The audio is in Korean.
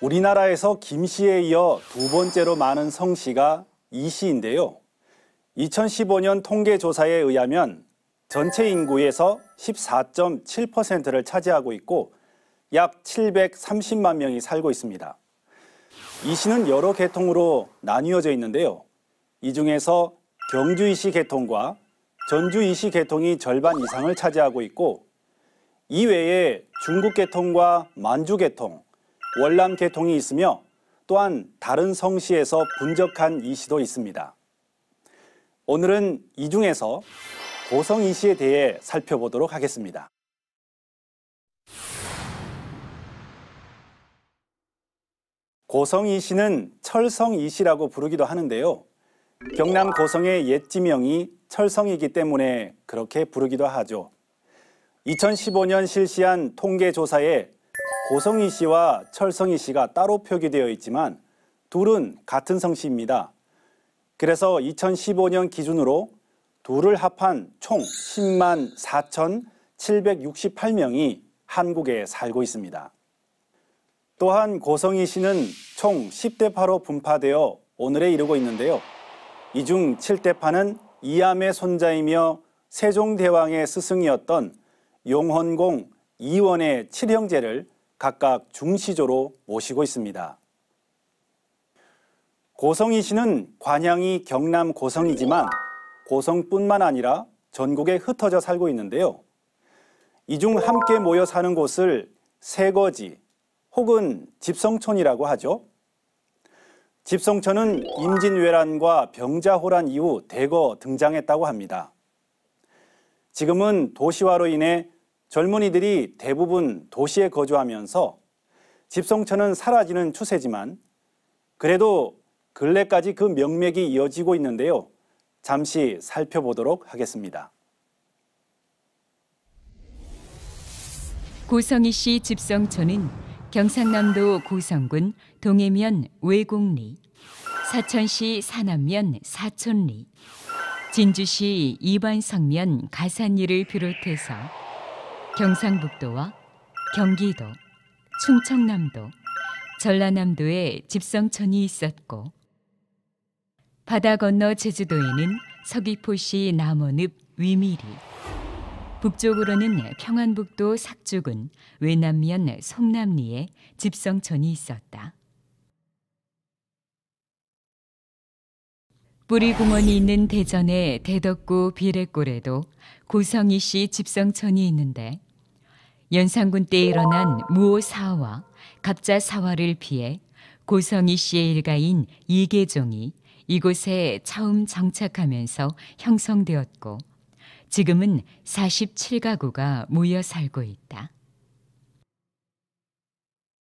우리나라에서 김씨에 이어 두 번째로 많은 성씨가 이씨인데요. 2015년 통계조사에 의하면 전체 인구에서 14.7%를 차지하고 있고 약 730만 명이 살고 있습니다. 이씨는 여러 계통으로 나뉘어져 있는데요. 이 중에서 경주 이씨 계통과 전주 이씨 계통이 절반 이상을 차지하고 있고 이외에 중국 계통과 만주 계통, 월남 계통이 있으며 또한 다른 성씨에서 분적한 이씨도 있습니다. 오늘은 이 중에서 고성 이씨에 대해 살펴보도록 하겠습니다. 고성 이씨는 철성 이씨라고 부르기도 하는데요. 경남 고성의 옛 지명이 철성이기 때문에 그렇게 부르기도 하죠. 2015년 실시한 통계조사에 고성희 씨와 철성희 씨가 따로 표기되어 있지만 둘은 같은 성씨입니다. 그래서 2015년 기준으로 둘을 합한 총 10만 4,768명이 한국에 살고 있습니다. 또한 고성희 씨는 총 10대파로 분파되어 오늘에 이르고 있는데요. 이 중 7대파는 이암의 손자이며 세종대왕의 스승이었던 용헌공 이원의 칠형제를 각각 중시조로 모시고 있습니다. 고성이 시는 관양이 경남 고성이지만 고성뿐만 아니라 전국에 흩어져 살고 있는데요. 이 중 함께 모여 사는 곳을 세거지 혹은 집성촌이라고 하죠. 집성촌은 임진왜란과 병자호란 이후 대거 등장했다고 합니다. 지금은 도시화로 인해 젊은이들이 대부분 도시에 거주하면서 집성촌은 사라지는 추세지만 그래도 근래까지 그 명맥이 이어지고 있는데요. 잠시 살펴보도록 하겠습니다. 고성이 씨 집성촌은 경상남도 고성군 동해면 외곡리, 사천시 산암면 사촌리, 진주시 이반성면 가산리를 비롯해서 경상북도와 경기도, 충청남도, 전라남도에 집성천이 있었고 바다 건너 제주도에는 서귀포시 남원읍 위미리 북쪽으로는 평안북도 삭주은 외남면 송남리에 집성천이 있었다. 뿌리 공원이 있는 대전의 대덕구 비례골에도 고성희 씨집성천이 있는데 연산군 때 일어난 무오사화 갑자 사화를 피해 고성희 씨의 일가인 이계종이 이곳에 처음 정착하면서 형성되었고 지금은 47가구가 모여 살고 있다.